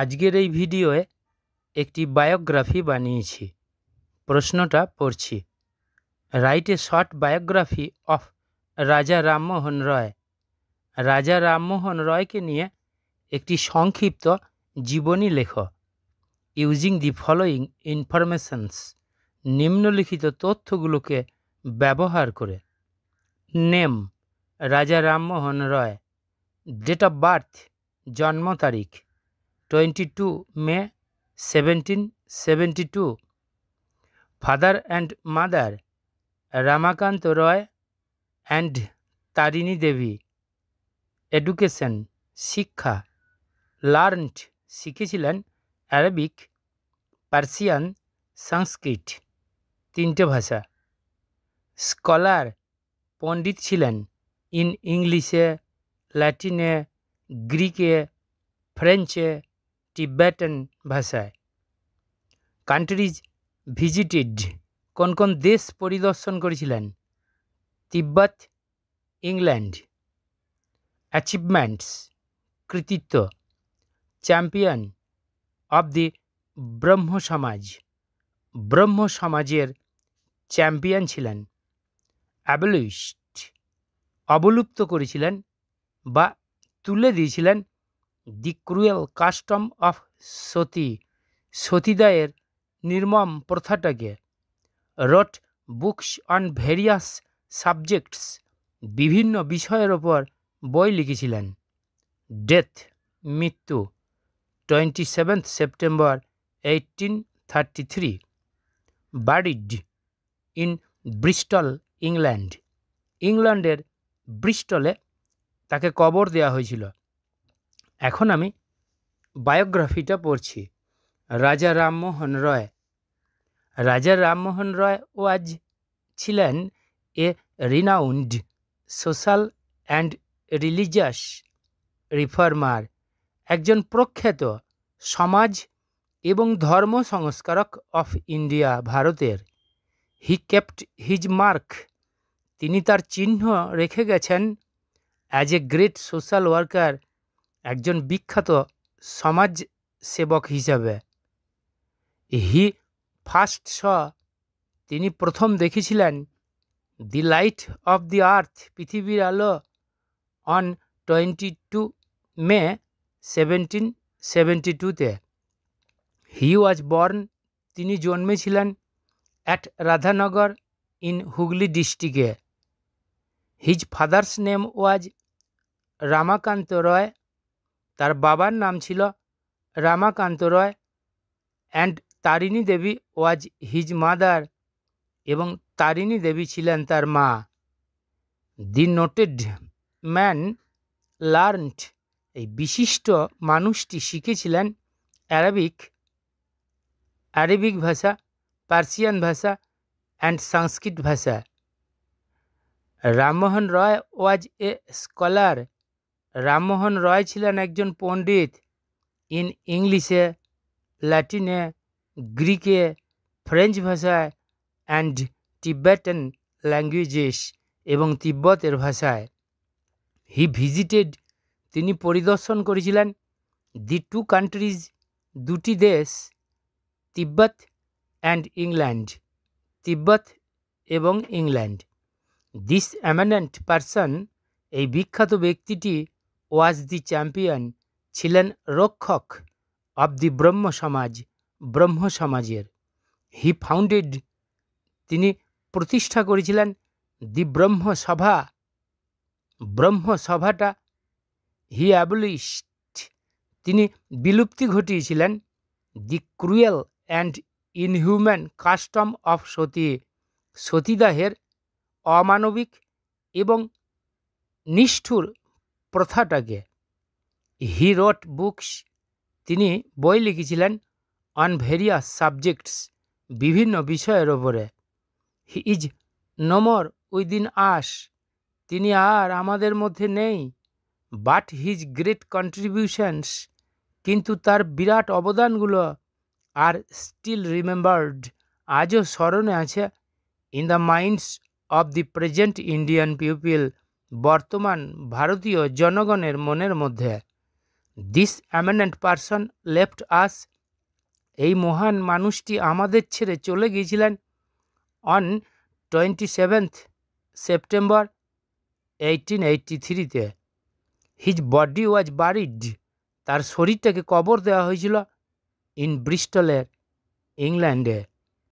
আজকের এই ভিডিওয়ে একটি বায়োগ্রাফি বানিয়েছি প্রশ্নটা পড়ছি right a short biography of Raja Rammohan রয় রাজা রামমোহন রয়কে নিয়ে একটি সংক্ষিপ্ত জীবনী লেখ ইউজিং দি ফলোয়িং ইনফরমেশনস নিম্নলিখিত তথ্যগুলোকে ব্যবহার করে name Raja Rammohan Roy date of birth জন্ম তারিখ twenty two May seventeen seventy two father and mother Ramakanta Roy and Tarini Debi education শিক্ষা লার্নড শিখেছিলেন অ্যারাবিক পার্সিয়ান সংস্কৃত তিনটে ভাষা স্কলার পণ্ডিত ছিলেন ইন ইংলিশে ল্যাটিনে গ্রিকে ফ্রেঞ্চে টিব্যাটন ভাষায় কান্ট্রিজ ভিজিটেড কোন কোন দেশ পরিদর্শন করেছিলেন তিব্বত ইংল্যান্ড অ্যাচিভমেন্টস কৃতিত্ব champion of the Brahmo Samaj ব্রহ্ম সমাজের চ্যাম্পিয়ন ছিলেন অ্যাবলিস্ট অবলুপ্ত করেছিলেন বা তুলে দিয়েছিলেন the cruel custom of sati সতীদায়ের নির্মম প্রথাটাকে wrote books on various subjects বিভিন্ন বিষয়ের ওপর বই লিখেছিলেন ডেথ মৃত্যু twenty seventh September eighteen thirty three buried in Bristol England ইংল্যান্ডের ব্রিস্টলে তাকে কবর দেয়া হয়েছিল এখন আমি বায়োগ্রাফিটা পড়ছি রাজা রামমোহন রয় রাজা রামমোহন রয় ও আজ ছিলেন a renowned social and religious reformer একজন প্রখ্যাত সমাজ এবং ধর্ম সংস্কারক অফ ইন্ডিয়া ভারতের হি কেপ্ট হিজ মার্ক তিনি তার চিহ্ন রেখে গেছেন as a great social worker একজন বিখ্যাত সমাজ সেবক হিসাবে হি ফার্স্ট শ তিনি প্রথম দেখেছিলেন দি লাইট অফ দি আর্থ পৃথিবীর আলো on twenty two May seventeen seventy টুতে হি ওয়াজ বর্ন তিনি জন্মেছিলেন অ্যাট রাধানগর ইন হুগলি ডিস্ট্রিক্টে his father's name was Ramakanta Roy তার বাবার নাম ছিল Ramakanta Roy and Tarini Debi was his mother এবং তারিণী দেবী ছিলেন তার মা দি নোটেড ম্যান লার্নড এই বিশিষ্ট মানুষটি শিখেছিলেন অ্যারাবিক অ্যারাবিক ভাষা পার্সিয়ান ভাষা অ্যান্ড সংস্কৃত ভাষা Rammohan Roy was a scholar Rammohan Roy ছিলেন একজন পণ্ডিত ইন ইংলিশে ল্যাটিনে গ্রিকে ফ্রেঞ্চ ভাষায় অ্যান্ড টিব্যাটন ল্যাঙ্গুয়েজেস এবং তিব্বতের ভাষায় হি ভিজিটেড তিনি পরিদর্শন করেছিলেন দি টু কান্ট্রিজ দুটি দেশ তিব্বত অ্যান্ড ইংল্যান্ড তিব্বত এবং ইংল্যান্ড দিস অ্যামানেন্ট পারসন এই বিখ্যাত ব্যক্তিটি ওয়াজ দি চ্যাম্পিয়ন ছিলেন রক্ষক অব দি ব্রহ্ম সমাজ ব্রহ্ম সমাজের হি ফাউন্ডেড তিনি প্রতিষ্ঠা করেছিলেন দি ব্রহ্ম সভা ব্রহ্ম সভাটা হি অ্যাবলিস্ট তিনি বিলুপ্তি ঘটিয়েছিলেন the cruel and inhuman custom of sati সতীদাহের অমানবিক এবং নিষ্ঠুর প্রথাটাকে হি রোট বুকস তিনি বই লিখেছিলেন অন ভেরিয়াস সাবজেক্টস বিভিন্ন বিষয়ের ওপরে হি ইজ নমর উইদিন আস তিনি আর আমাদের মধ্যে নেই বাট হিজ গ্রেট কন্ট্রিবিউশনস কিন্তু তার বিরাট অবদানগুলো আর স্টিল রিমেম্বার্ড আজও স্মরণে আছে in the minds of the present Indian people বর্তমান ভারতীয় জনগণের মনের মধ্যে this eminent person left us এই মহান মানুষটি আমাদের ছেড়ে চলে গিয়েছিলেন on twenty seventh September eighteen eighty থ্রিতে হিজ বডি ওয়াজ বারিড তার শরীরটাকে কবর দেওয়া হয়েছিল ইন ব্রিস্টলের ইংল্যান্ডে